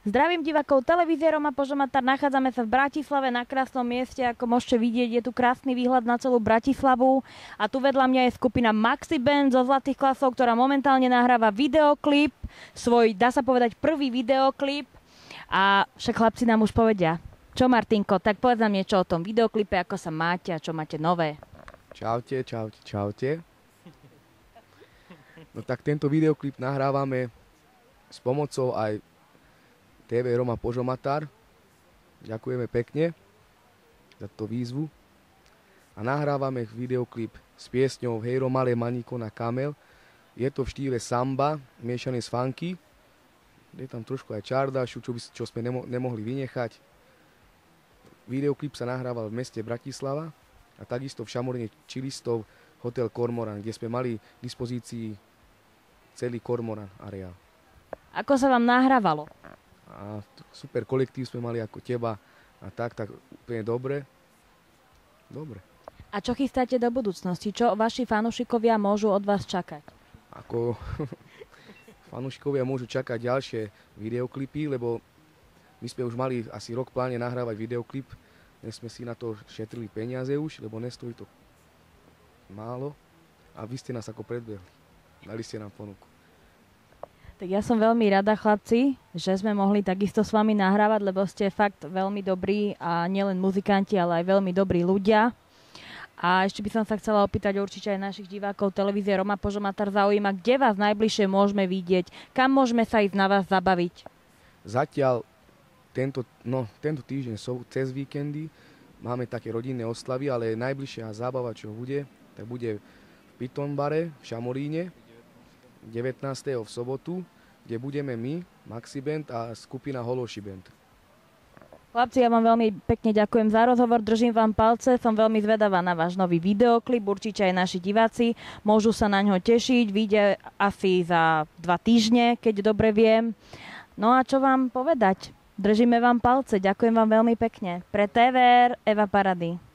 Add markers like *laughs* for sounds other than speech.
Zdravím divakov televízie Roma Požomatar, nachádzame sa v Bratislave na krásnom mieste, ako môžete vidieť, je tu krásny výhľad na celú Bratislavu a tu vedľa mňa je skupina Maxi Band zo Zlatých klasov, ktorá momentálne nahráva videoklip, svoj, dá sa povedať, prvý videoklip a však chlapci nám už povedia. Čo Martinko, tak povedz nám niečo o tom videoklipe, ako sa máte a čo máte nové. Čaute, čaute, čaute. No tak tento videoklip nahrávame s pomocou aj TV Roma Požomatár. Ďakujeme pekne za tú výzvu. A nahrávame videoklip s piesňou Hej Romale Maniko na kamel. Je to v štýle samba, miešané s funky. Je tam trošku aj čardašu, čo, by, čo sme nemo, nemohli vynechať. Videoklip sa nahrával v meste Bratislava a takisto v Šamorne Čilistov hotel Kormoran, kde sme mali k dispozícii celý Kormoran areál. Ako sa vám nahrávalo? a super kolektív sme mali ako teba a tak, tak úplne dobre. Dobre. A čo chystáte do budúcnosti? Čo vaši fanúšikovia môžu od vás čakať? Ako *laughs* fanúšikovia môžu čakať ďalšie videoklipy, lebo my sme už mali asi rok pláne nahrávať videoklip, dnes sme si na to šetrili peniaze už, lebo nestojí to málo a vy ste nás ako predbehli. Dali ste nám ponuku. Tak ja som veľmi rada, chlapci, že sme mohli takisto s vami nahrávať, lebo ste fakt veľmi dobrí a nielen muzikanti, ale aj veľmi dobrí ľudia. A ešte by som sa chcela opýtať určite aj našich divákov televízie Roma Požomatar zaujíma, kde vás najbližšie môžeme vidieť, kam môžeme sa ísť na vás zabaviť. Zatiaľ tento, no, tento týždeň sú cez víkendy, máme také rodinné oslavy, ale najbližšia zábava, čo bude, tak bude v Pitonbare v Šamoríne, 19. v sobotu, kde budeme my, Maxi Band a skupina Hološi Band. Chlapci, ja vám veľmi pekne ďakujem za rozhovor, držím vám palce, som veľmi zvedavá na váš nový videoklip, určite aj naši diváci môžu sa na ňo tešiť, vyjde asi za dva týždne, keď dobre viem. No a čo vám povedať? Držíme vám palce, ďakujem vám veľmi pekne. Pre TVR Eva Parady.